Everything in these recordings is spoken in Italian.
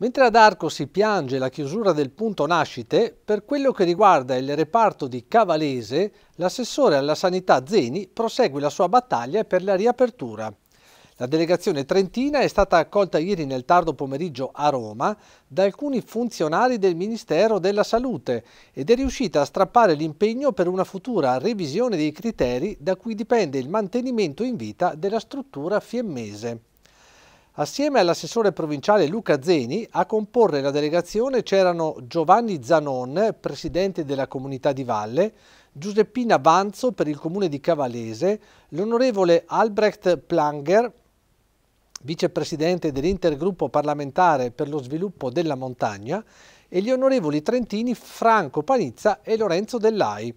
Mentre ad Arco si piange la chiusura del punto nascite, per quello che riguarda il reparto di Cavalese, l'assessore alla sanità Zeni prosegue la sua battaglia per la riapertura. La delegazione trentina è stata accolta ieri nel tardo pomeriggio a Roma da alcuni funzionari del Ministero della Salute ed è riuscita a strappare l'impegno per una futura revisione dei criteri da cui dipende il mantenimento in vita della struttura fiemmese. Assieme all'assessore provinciale Luca Zeni, a comporre la delegazione c'erano Giovanni Zanon, presidente della comunità di Valle, Giuseppina Banzo per il comune di Cavalese, l'onorevole Albrecht Planger, vicepresidente dell'intergruppo parlamentare per lo sviluppo della montagna, e gli onorevoli trentini Franco Panizza e Lorenzo Dellai.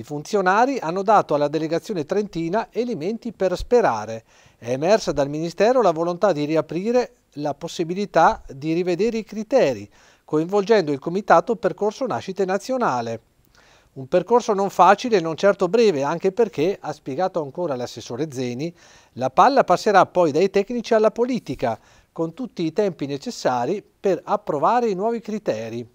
I funzionari hanno dato alla delegazione trentina elementi per sperare. È emersa dal Ministero la volontà di riaprire la possibilità di rivedere i criteri, coinvolgendo il Comitato Percorso Nascite Nazionale. Un percorso non facile e non certo breve, anche perché, ha spiegato ancora l'assessore Zeni, la palla passerà poi dai tecnici alla politica, con tutti i tempi necessari per approvare i nuovi criteri.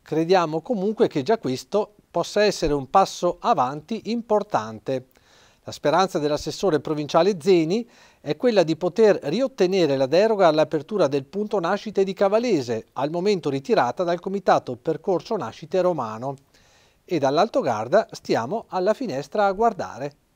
Crediamo comunque che già questo possa essere un passo avanti importante. La speranza dell'assessore provinciale Zeni è quella di poter riottenere la deroga all'apertura del punto nascite di Cavalese, al momento ritirata dal Comitato Percorso Nascite Romano. E dall'Alto Garda stiamo alla finestra a guardare.